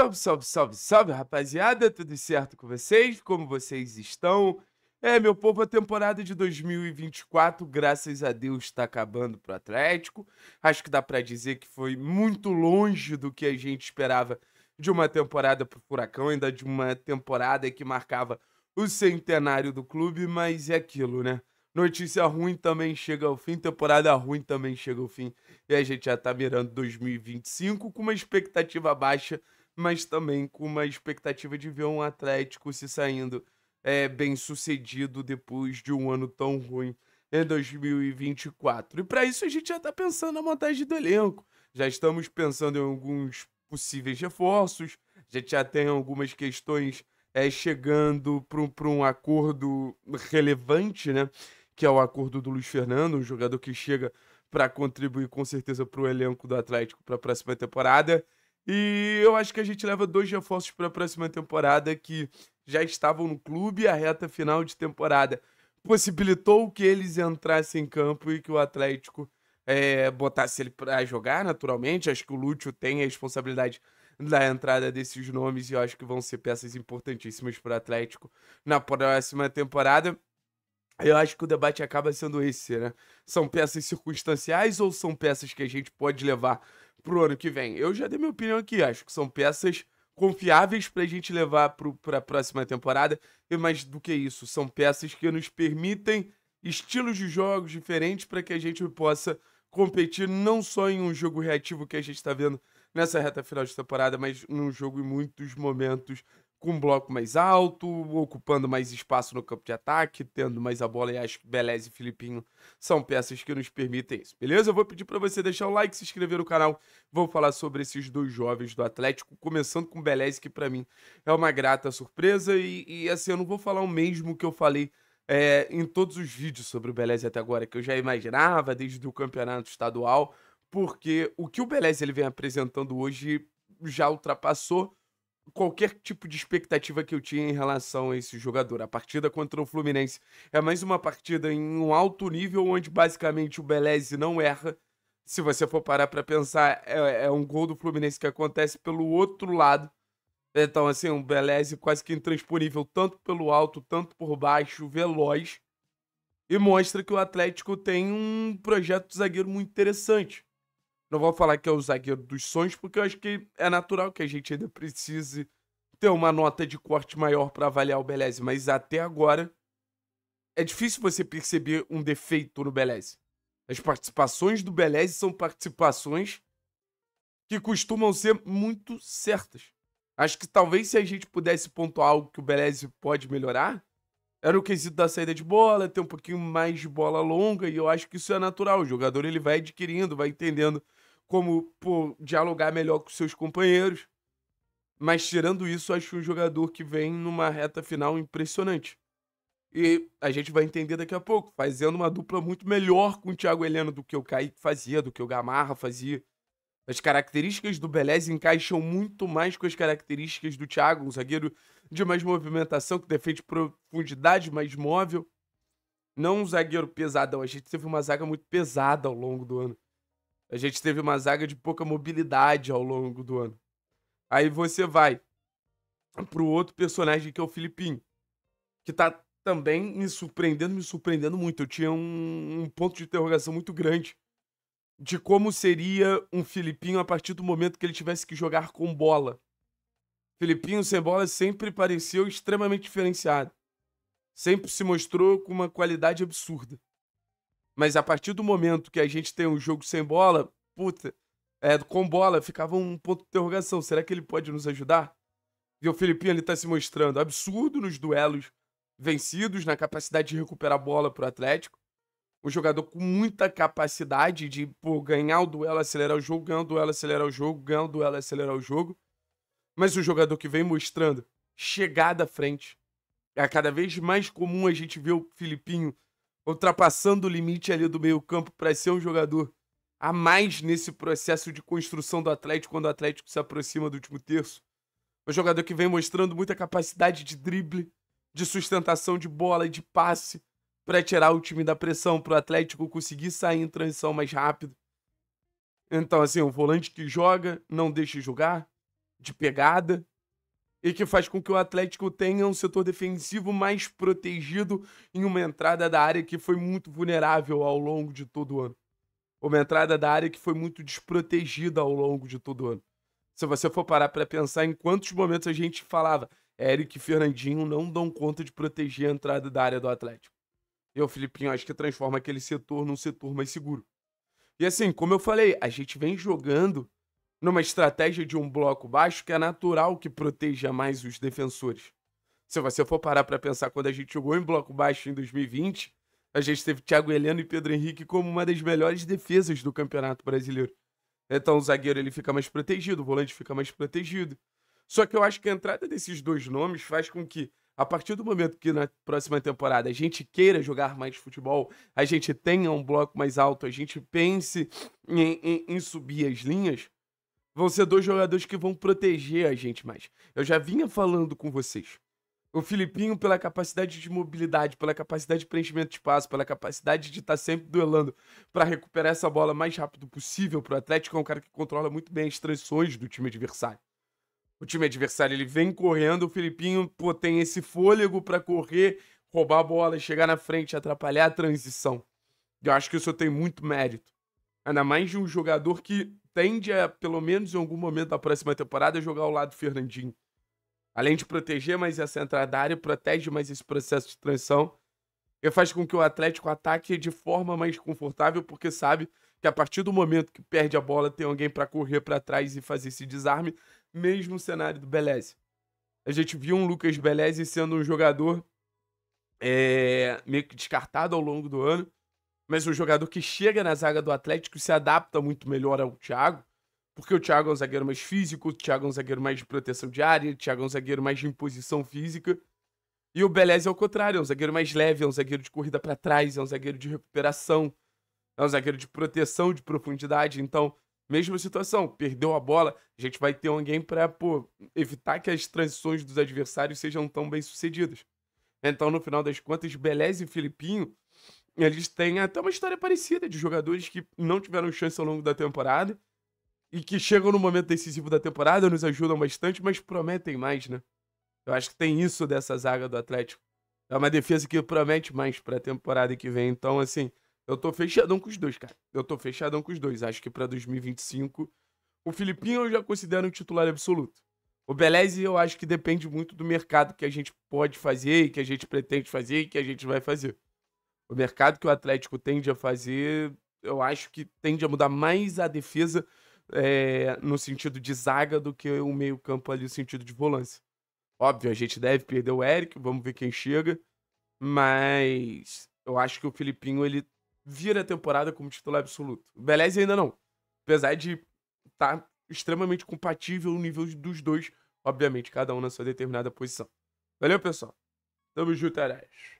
Salve, salve, salve, salve, rapaziada, tudo certo com vocês? Como vocês estão? É, meu povo, a temporada de 2024, graças a Deus, está acabando pro Atlético. Acho que dá para dizer que foi muito longe do que a gente esperava de uma temporada pro Furacão, ainda de uma temporada que marcava o centenário do clube, mas é aquilo, né? Notícia ruim também chega ao fim, temporada ruim também chega ao fim. E a gente já tá mirando 2025 com uma expectativa baixa mas também com uma expectativa de ver um Atlético se saindo é, bem sucedido depois de um ano tão ruim em 2024. E para isso a gente já está pensando na montagem do elenco, já estamos pensando em alguns possíveis reforços, a gente já tem algumas questões é, chegando para um acordo relevante, né? Que é o acordo do Luiz Fernando, um jogador que chega para contribuir com certeza para o elenco do Atlético para a próxima temporada. E eu acho que a gente leva dois reforços para a próxima temporada que já estavam no clube. A reta final de temporada possibilitou que eles entrassem em campo e que o Atlético é, botasse ele para jogar, naturalmente. Acho que o Lúcio tem a responsabilidade da entrada desses nomes e eu acho que vão ser peças importantíssimas para o Atlético na próxima temporada. Eu acho que o debate acaba sendo esse, né? São peças circunstanciais ou são peças que a gente pode levar pro ano que vem. Eu já dei minha opinião aqui, acho que são peças confiáveis pra gente levar pro, pra próxima temporada. E mais do que isso, são peças que nos permitem estilos de jogos diferentes para que a gente possa competir não só em um jogo reativo que a gente está vendo nessa reta final de temporada, mas num jogo em muitos momentos com um bloco mais alto, ocupando mais espaço no campo de ataque, tendo mais a bola. E acho que Belez e Filipinho são peças que nos permitem isso, beleza? Eu vou pedir para você deixar o like, se inscrever no canal. Vou falar sobre esses dois jovens do Atlético, começando com Belés que para mim é uma grata surpresa. E, e assim, eu não vou falar o mesmo que eu falei é, em todos os vídeos sobre o Belés até agora, que eu já imaginava desde o campeonato estadual, porque o que o Belés ele vem apresentando hoje já ultrapassou qualquer tipo de expectativa que eu tinha em relação a esse jogador. A partida contra o Fluminense é mais uma partida em um alto nível, onde basicamente o Beleze não erra. Se você for parar para pensar, é, é, um gol do Fluminense que acontece pelo outro lado. Então, assim, um Beleze quase que intransponível, tanto pelo alto, tanto por baixo, veloz. E mostra que o Atlético tem um projeto de zagueiro muito interessante. Não vou falar que é o zagueiro dos sonhos, porque eu acho que é natural que a gente ainda precise ter uma nota de corte maior para avaliar o Belezzi. mas até agora é difícil você perceber um defeito no Belezzi. As participações do Belezzi são participações que costumam ser muito certas. Acho que talvez se a gente pudesse pontuar algo que o Belezzi pode melhorar, era o quesito da saída de bola, ter um pouquinho mais de bola longa, e eu acho que isso é natural. O jogador ele vai adquirindo, vai entendendo como pô, dialogar melhor com seus companheiros. Mas tirando isso, acho um jogador que vem numa reta final impressionante. E a gente vai entender daqui a pouco, fazendo uma dupla muito melhor com o Thiago Heleno do que o Kaique fazia, do que o Gamarra fazia. As características do Belez encaixam muito mais com as características do Thiago, um zagueiro de mais movimentação, que defende profundidade, mais móvel. Não um zagueiro pesadão. A gente teve uma zaga muito pesada ao longo do ano. A gente teve uma zaga de pouca mobilidade ao longo do ano. Aí você vai pro outro personagem que é o Filipinho, que tá também me surpreendendo, me surpreendendo muito. Eu tinha um, um ponto de interrogação muito grande de como seria um Filipinho a partir do momento que ele tivesse que jogar com bola. Filipinho sem bola sempre pareceu extremamente diferenciado. Sempre se mostrou com uma qualidade absurda. Mas a partir do momento que a gente tem um jogo sem bola, puta, é, com bola ficava um ponto de interrogação. Será que ele pode nos ajudar? E o Filipinho ele tá se mostrando absurdo nos duelos vencidos, na capacidade de recuperar bola bola pro Atlético um jogador com muita capacidade de pô, ganhar o duelo, acelerar o jogo, ganhar o duelo, acelerar o jogo, ganhar o duelo, acelerar o jogo. Mas o jogador que vem mostrando chegada à frente. É cada vez mais comum a gente ver o Filipinho ultrapassando o limite ali do meio-campo para ser um jogador a mais nesse processo de construção do Atlético quando o Atlético se aproxima do último terço. Um jogador que vem mostrando muita capacidade de drible, de sustentação de bola, de passe, para tirar o time da pressão, para o Atlético conseguir sair em transição mais rápido. Então, assim, um volante que joga, não deixa jogar, de pegada, e que faz com que o Atlético tenha um setor defensivo mais protegido em uma entrada da área que foi muito vulnerável ao longo de todo o ano. Uma entrada da área que foi muito desprotegida ao longo de todo o ano. Se você for parar para pensar em quantos momentos a gente falava, Eric e Fernandinho não dão conta de proteger a entrada da área do Atlético. E o Filipinho acho que transforma aquele setor num setor mais seguro. E assim, como eu falei, a gente vem jogando numa estratégia de um bloco baixo que é natural que proteja mais os defensores. Se você for parar para pensar quando a gente jogou em bloco baixo em 2020, a gente teve Thiago Heleno e Pedro Henrique como uma das melhores defesas do Campeonato Brasileiro. Então o zagueiro ele fica mais protegido, o volante fica mais protegido. Só que eu acho que a entrada desses dois nomes faz com que a partir do momento que na próxima temporada a gente queira jogar mais futebol, a gente tenha um bloco mais alto, a gente pense em, em, em subir as linhas, vão ser dois jogadores que vão proteger a gente mais. Eu já vinha falando com vocês. O Filipinho, pela capacidade de mobilidade, pela capacidade de preenchimento de espaço, pela capacidade de estar tá sempre duelando para recuperar essa bola mais rápido possível para o Atlético, é um cara que controla muito bem as transições do time adversário o time adversário ele vem correndo, o Filipinho pô, tem esse fôlego para correr, roubar a bola, chegar na frente, atrapalhar a transição. Eu acho que isso tem muito mérito. Ainda mais de um jogador que tende a, pelo menos em algum momento da próxima temporada, jogar ao lado do Fernandinho. Além de proteger mais essa entrada da área, protege mais esse processo de transição e faz com que o Atlético ataque de forma mais confortável, porque sabe que a partir do momento que perde a bola, tem alguém para correr para trás e fazer esse desarme. Mesmo cenário do Belezzi. A gente viu um Lucas Belezzi sendo um jogador é, meio que descartado ao longo do ano, mas um jogador que chega na zaga do Atlético e se adapta muito melhor ao Thiago, porque o Thiago é um zagueiro mais físico, o Thiago é um zagueiro mais de proteção de área, o Thiago é um zagueiro mais de imposição física. E o Belez é o contrário, é um zagueiro mais leve, é um zagueiro de corrida para trás, é um zagueiro de recuperação, é um zagueiro de proteção, de profundidade, então, mesma situação, perdeu a bola, a gente vai ter alguém para evitar que as transições dos adversários sejam tão bem sucedidas. Então, no final das contas, Beleza e Filipinho, eles têm até uma história parecida de jogadores que não tiveram chance ao longo da temporada e que chegam no momento decisivo da temporada, nos ajudam bastante, mas prometem mais, né? Eu acho que tem isso dessa zaga do Atlético. É uma defesa que promete mais para a temporada que vem. Então, assim, eu tô fechadão com os dois, cara. Eu tô fechadão com os dois. Acho que para 2025, o Filipinho eu já considero um titular absoluto. O Beleze eu acho que depende muito do mercado que a gente pode fazer, que a gente pretende fazer e que a gente vai fazer. O mercado que o Atlético tende a fazer, eu acho que tende a mudar mais a defesa é, no sentido de zaga do que o meio-campo ali no sentido de volância. Óbvio, a gente deve perder o Eric, vamos ver quem chega, mas eu acho que o Filipinho ele vira a temporada como titular absoluto. Beleza ainda não. Apesar de estar tá extremamente compatível o nível dos dois, obviamente, cada um na sua determinada posição. Valeu, pessoal. Tamo junto, Arash.